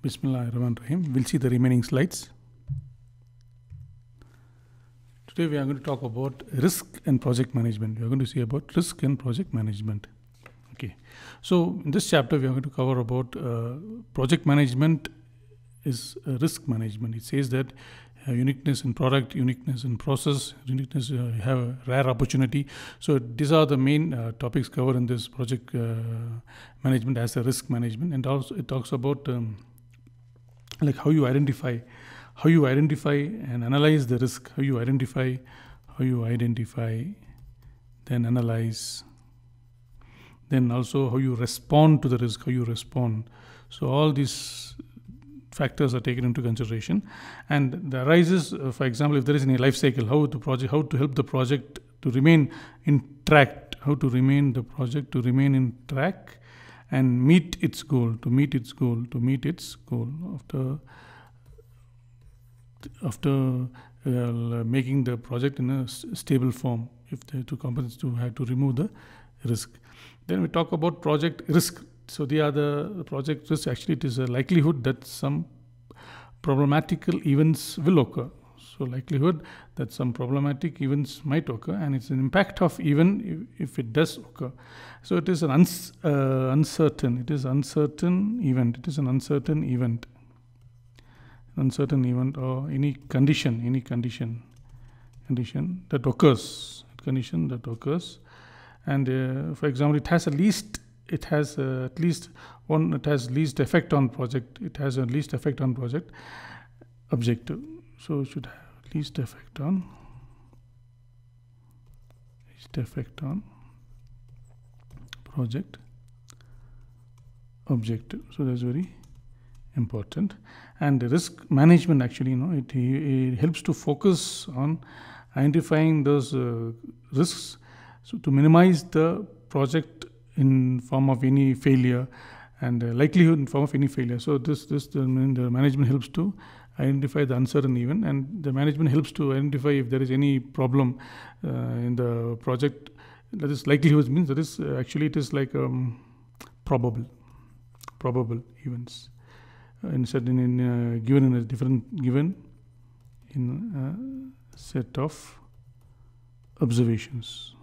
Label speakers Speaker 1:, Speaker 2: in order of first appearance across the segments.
Speaker 1: Bismillah Rahman Rahim. We'll see the remaining slides. Today we are going to talk about risk and project management. We are going to see about risk and project management. Okay. So in this chapter we are going to cover about uh, project management is uh, risk management. It says that uh, uniqueness in product, uniqueness in process, uniqueness uh, you have a rare opportunity. So these are the main uh, topics covered in this project uh, management as a risk management, and also it talks about um, like how you identify how you identify and analyze the risk how you identify how you identify then analyze then also how you respond to the risk how you respond so all these factors are taken into consideration and the arises uh, for example if there is any life cycle how to project how to help the project to remain in track how to remain the project to remain in track and meet its goal, to meet its goal, to meet its goal after after uh, making the project in a stable form if the two components to have to remove the risk then we talk about project risk so the other project risk actually it is a likelihood that some problematical events will occur so likelihood that some problematic events might occur and it's an impact of even if, if it does occur. So it is an uns, uh, uncertain, it is uncertain event, it is an uncertain event, uncertain event or any condition, any condition, condition that occurs, condition that occurs. And uh, for example, it has at least it has uh, at least one it has least effect on project it has a least effect on project objective so it should have least effect on least effect on project objective so that's very important and risk management actually you know it, it helps to focus on identifying those uh, risks so to minimize the project in form of any failure and uh, likelihood in form of any failure so this this the, the management helps to identify the uncertain event, and the management helps to identify if there is any problem uh, in the project. That is likelihood means that is uh, actually it is like um, probable, probable events uh, in certain in uh, given in a different given in a set of observations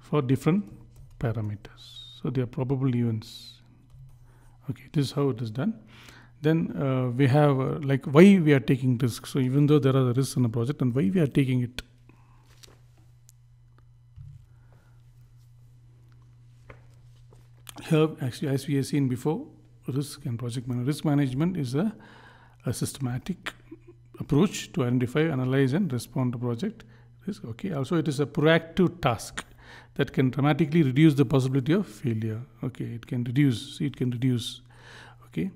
Speaker 1: for different parameters. So they are probable events okay this is how it is done then uh, we have uh, like why we are taking risks so even though there are risks in a project and why we are taking it here actually as we have seen before risk and project management risk management is a, a systematic approach to identify analyze and respond to project risk okay also it is a proactive task that can dramatically reduce the possibility of failure okay it can reduce it can reduce okay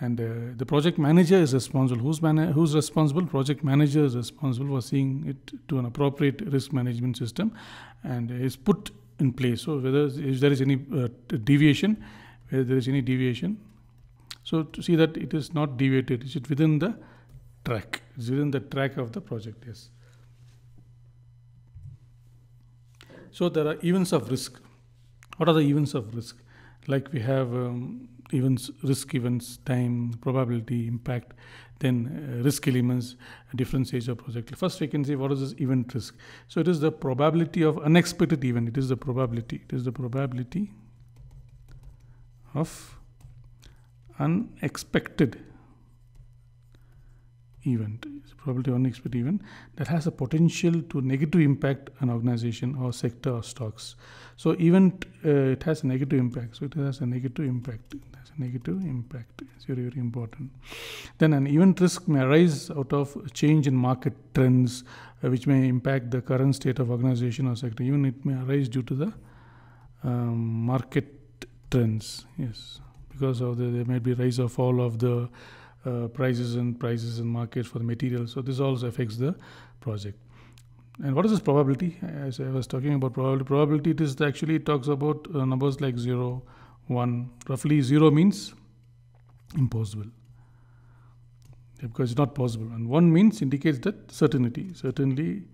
Speaker 1: and uh, the project manager is responsible who's man- who's responsible project manager is responsible for seeing it to an appropriate risk management system and is put in place so whether if there is any uh, deviation whether there is any deviation so to see that it is not deviated it is within the track it's within the track of the project yes So there are events of risk. What are the events of risk? Like we have um, events, risk events, time, probability, impact, then uh, risk elements, different stage of project. First, we can say what is this event risk. So it is the probability of unexpected event. It is the probability. It is the probability of unexpected event, it's probability of unexpected event that has a potential to negative impact an organization or sector or stocks. So event uh, it has a negative impact. So it has a negative impact. It has a negative impact. It's very very important. Then an event risk may arise out of change in market trends, uh, which may impact the current state of organization or sector. Even it may arise due to the um, market trends. Yes, because of the there might be rise or fall of the uh, prices and prices and markets for the material. So this also affects the project. And what is this probability? As I was talking about probability, probability it is actually talks about uh, numbers like 0, 1. Roughly 0 means impossible because it's not possible. And 1 means indicates that certainty. Certainly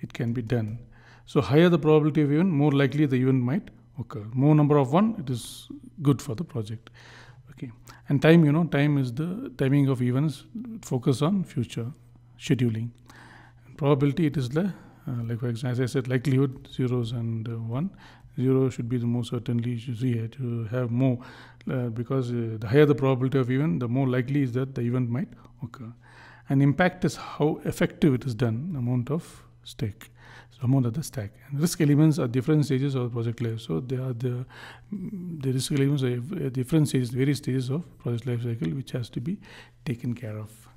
Speaker 1: it can be done. So higher the probability of event, more likely the event might occur. More number of 1, it is good for the project okay and time you know time is the timing of events focus on future scheduling and probability it is the uh, like for example as i said likelihood zeros and uh, one zero should be the most certainly you see it to have more uh, because uh, the higher the probability of event the more likely is that the event might occur and impact is how effective it is done amount of stake amount of the stack. And risk elements are different stages of project life. So they are the, the risk elements are different stages, various stages of project life cycle, which has to be taken care of.